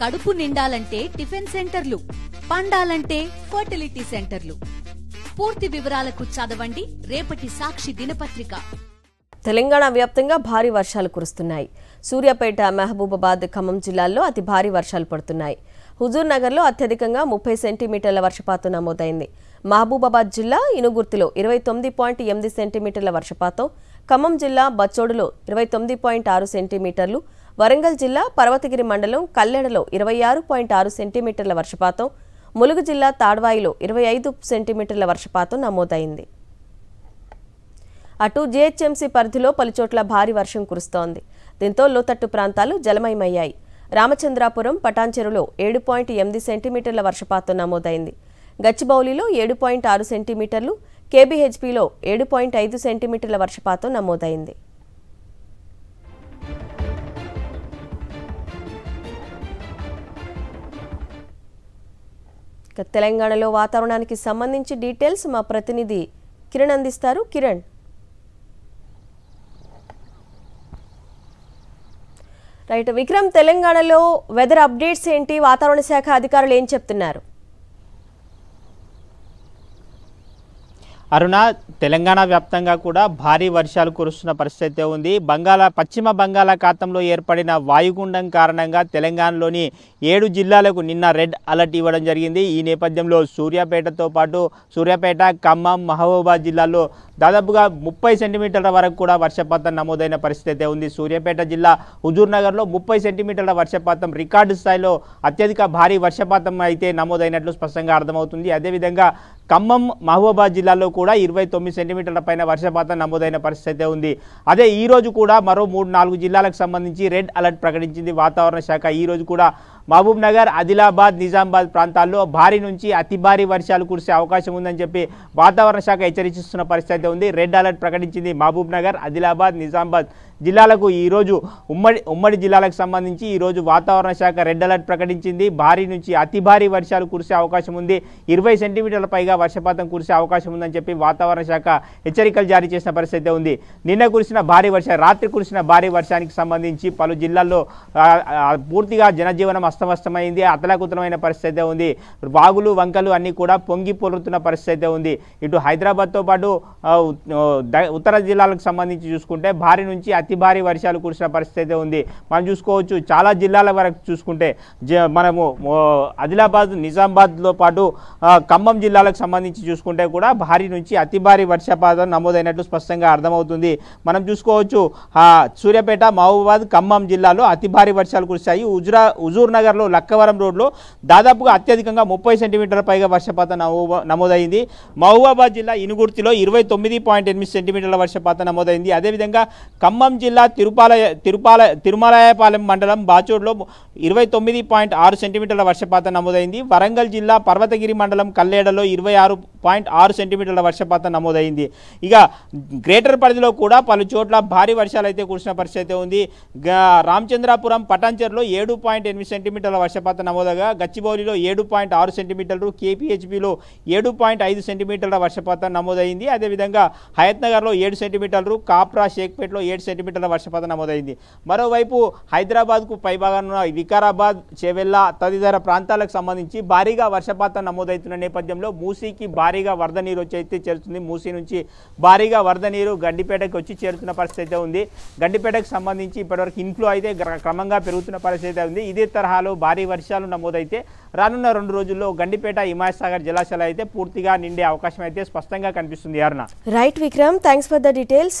కడుపు నిండాలంటే టిఫిన్ సెంటర్లు పండాలంటే ఫర్టిలిటీ సెంటర్లు పూర్తి వివరాలకు చదవండి రేపటి సాక్షి దినపత్రిక తెలంగాణ వ్యాప్తంగా భారీ వర్షాలు కురుస్తున్నాయి సూర్యాపేట మహబూబాబాద్ ఖమ్మం జిల్లాల్లో అతి భారీ వర్షాలు పడుతున్నాయి హుజూర్ నగర్లో అత్యధికంగా ముప్పై సెంటీమీటర్ల వర్షపాతం నమోదైంది మహబూబాబాద్ జిల్లా ఇనుగుర్తిలో ఇరవై తొమ్మిది పాయింట్ ఎనిమిది సెంటీమీటర్ల వర్షపాతం ఖమ్మం జిల్లా బచ్చోడులో ఇరవై తొమ్మిది పాయింట్ ఆరు సెంటీమీటర్లు వరంగల్ జిల్లా పర్వతగిరి మండలం కల్లెడలో ఇరవై ఆరు పాయింట్ ఆరు సెంటీమీటర్ల వర్షపాతం ములుగు జిల్లా తాడ్వాయిలో ఇరవై ఐదు సెంటీమీటర్ల వర్షపాతం నమోదైంది అటు జీహెచ్ఎంసీ పరిధిలో పలుచోట్ల భారీ వర్షం కురుస్తోంది దీంతో లోతట్టు ప్రాంతాలు జలమయమయ్యాయి రామచంద్రాపురం పటాన్చెరులో ఏడు పాయింట్ ఎనిమిది సెంటీమీటర్ల వర్షపాతం నమోదైంది గచ్చిబౌలిలో ఏడు పాయింట్ ఆరు సెంటీమీటర్లు కేబీహెచ్పిలో ఏడు పాయింట్ ఐదు సెంటీమీటర్ల వర్షపాతం నమోదైంది ఇక తెలంగాణలో వాతావరణానికి సంబంధించి డీటెయిల్స్ మా ప్రతినిధి కిరణ్ అందిస్తారు కిరణ్ రైట్ విక్రమ్ తెలంగాణలో వెదర్ అప్డేట్స్ ఏంటి వాతావరణ శాఖ అధికారులు ఏం చెప్తున్నారు అరుణ తెలంగాణ వ్యాప్తంగా కూడా భారీ వర్షాలు కురుస్తున్న పరిస్థితి ఉంది బంగాళా పశ్చిమ బంగాళాఖాతంలో ఏర్పడిన వాయుగుండం కారణంగా తెలంగాణలోని ఏడు జిల్లాలకు నిన్న రెడ్ అలర్ట్ ఇవ్వడం జరిగింది ఈ నేపథ్యంలో సూర్యాపేటతో పాటు సూర్యాపేట ఖమ్మం మహబూబాబాద్ జిల్లాల్లో దాదాపుగా ముప్పై సెంటీమీటర్ల వరకు కూడా వర్షపాతం నమోదైన పరిస్థితి అయితే ఉంది సూర్యాపేట జిల్లా నగర్లో ముప్పై సెంటీమీటర్ల వర్షపాతం రికార్డు స్థాయిలో అత్యధిక భారీ వర్షపాతం అయితే నమోదైనట్లు స్పష్టంగా అర్థమవుతుంది అదేవిధంగా ఖమ్మం మహబూబాబాద్ జిల్లాలో కూడా ఇరవై తొమ్మిది సెంటీమీటర్ల పైన వర్షపాతం నమోదైన పరిస్థితి అయితే ఉంది అదే ఈరోజు కూడా మరో మూడు నాలుగు జిల్లాలకు సంబంధించి రెడ్ అలర్ట్ ప్రకటించింది వాతావరణ శాఖ ఈ రోజు కూడా నగర్ ఆదిలాబాద్ నిజామాబాద్ ప్రాంతాల్లో భారీ నుంచి అతి భారీ వర్షాలు కురిసే అవకాశం ఉందని చెప్పి వాతావరణ శాఖ హెచ్చరించిస్తున్న పరిస్థితి ఉంది రెడ్ అలర్ట్ ప్రకటించింది మహబూబ్నగర్ ఆదిలాబాద్ నిజామాబాద్ జిల్లాలకు ఈరోజు ఉమ్మడి ఉమ్మడి జిల్లాలకు సంబంధించి ఈరోజు వాతావరణ శాఖ రెడ్ అలర్ట్ ప్రకటించింది భారీ నుంచి అతి భారీ వర్షాలు కురిసే అవకాశం ఉంది ఇరవై సెంటీమీటర్ల పైగా వర్షపాతం కురిసే అవకాశం ఉందని చెప్పి వాతావరణ శాఖ హెచ్చరికలు జారీ చేసిన పరిస్థితి ఉంది నిన్న కురిసిన భారీ వర్షం రాత్రి కురిసిన భారీ వర్షానికి సంబంధించి పలు జిల్లాల్లో పూర్తిగా జనజీవనం అస్తమస్తమైంది అతలాకుతలమైన పరిస్థితి ఉంది వాగులు వంకలు అన్నీ కూడా పొంగి పొలుతున్న పరిస్థితి ఉంది ఇటు హైదరాబాద్తో పాటు ఉత్తర జిల్లాలకు సంబంధించి చూసుకుంటే భారీ నుంచి అతి భారీ వర్షాలు కురిసిన పరిస్థితి అయితే ఉంది మనం చూసుకోవచ్చు చాలా జిల్లాల వరకు చూసుకుంటే మనము ఆదిలాబాద్ నిజామాబాద్లో పాటు ఖమ్మం జిల్లాలకు సంబంధించి చూసుకుంటే కూడా భారీ నుంచి అతి భారీ వర్షపాతం నమోదైనట్లు స్పష్టంగా అర్థమవుతుంది మనం చూసుకోవచ్చు సూర్యాపేట మహబూబాద్ ఖమ్మం జిల్లాలో అతి భారీ వర్షాలు కురిశాయి హుజురా నగర్లో లక్కవరం రోడ్లో దాదాపుగా అత్యధికంగా ముప్పై సెంటీమీటర్ల పైగా వర్షపాతం నమోదైంది మహబూబాబాద్ జిల్లా ఇనుగుర్తిలో ఇరవై తొమ్మిది పాయింట్ ఎనిమిది సెంటీమీటర్ల వర్షపాతం నమోదైంది అదేవిధంగా ఖమ్మం ఖమ్మం జిల్లా తిరుపాల తిరుపాల తిరుమలాయపాలెం మండలం బాచోడ్లో ఇరవై తొమ్మిది పాయింట్ ఆరు సెంటీమీటర్ల వర్షపాతం నమోదైంది వరంగల్ జిల్లా పర్వతగిరి మండలం కల్లేడలో ఇరవై ఆరు పాయింట్ ఆరు సెంటీమీటర్ల వర్షపాతం నమోదైంది ఇక గ్రేటర్ పరిధిలో కూడా పలు చోట్ల భారీ వర్షాలు అయితే కురిసిన పరిస్థితి అయితే ఉంది రామచంద్రాపురం పటాన్చెర్లో ఏడు పాయింట్ ఎనిమిది సెంటీమీటర్ల వర్షపాతం నమోదగా గచ్చిబౌలిలో ఏడు పాయింట్ ఆరు సెంటీమీటర్లు కేపీహెచ్బిలో ఏడు పాయింట్ ఐదు సెంటీమీటర్ల వర్షపాతం నమోదైంది అదేవిధంగా హయత్నగర్లో నగర్లో ఏడు సెంటీమీటర్లు కాప్రా షేక్పేట్లో ఏడు సెంటీమీటర్ సెంటీమీటర్ల వర్షపాతం నమోదైంది మరోవైపు హైదరాబాద్కు పైభాగంలో వికారాబాద్ చెవెల్లా తదితర ప్రాంతాలకు సంబంధించి భారీగా వర్షపాతం నమోదవుతున్న నేపథ్యంలో మూసీకి భారీగా వరద నీరు వచ్చి చేరుతుంది మూసీ నుంచి భారీగా వరద నీరు గండిపేటకు వచ్చి చేరుతున్న పరిస్థితి ఉంది గండిపేటకు సంబంధించి ఇప్పటివరకు ఇన్ఫ్లో అయితే క్రమంగా పెరుగుతున్న పరిస్థితి ఉంది ఇదే తరహాలో భారీ వర్షాలు నమోదైతే రానున్న రెండు రోజుల్లో గండిపేట హిమాయసాగర్ జలాశయాలు అయితే పూర్తిగా నిండే అవకాశం అయితే స్పష్టంగా కనిపిస్తుంది Aruna right Vikram thanks for the details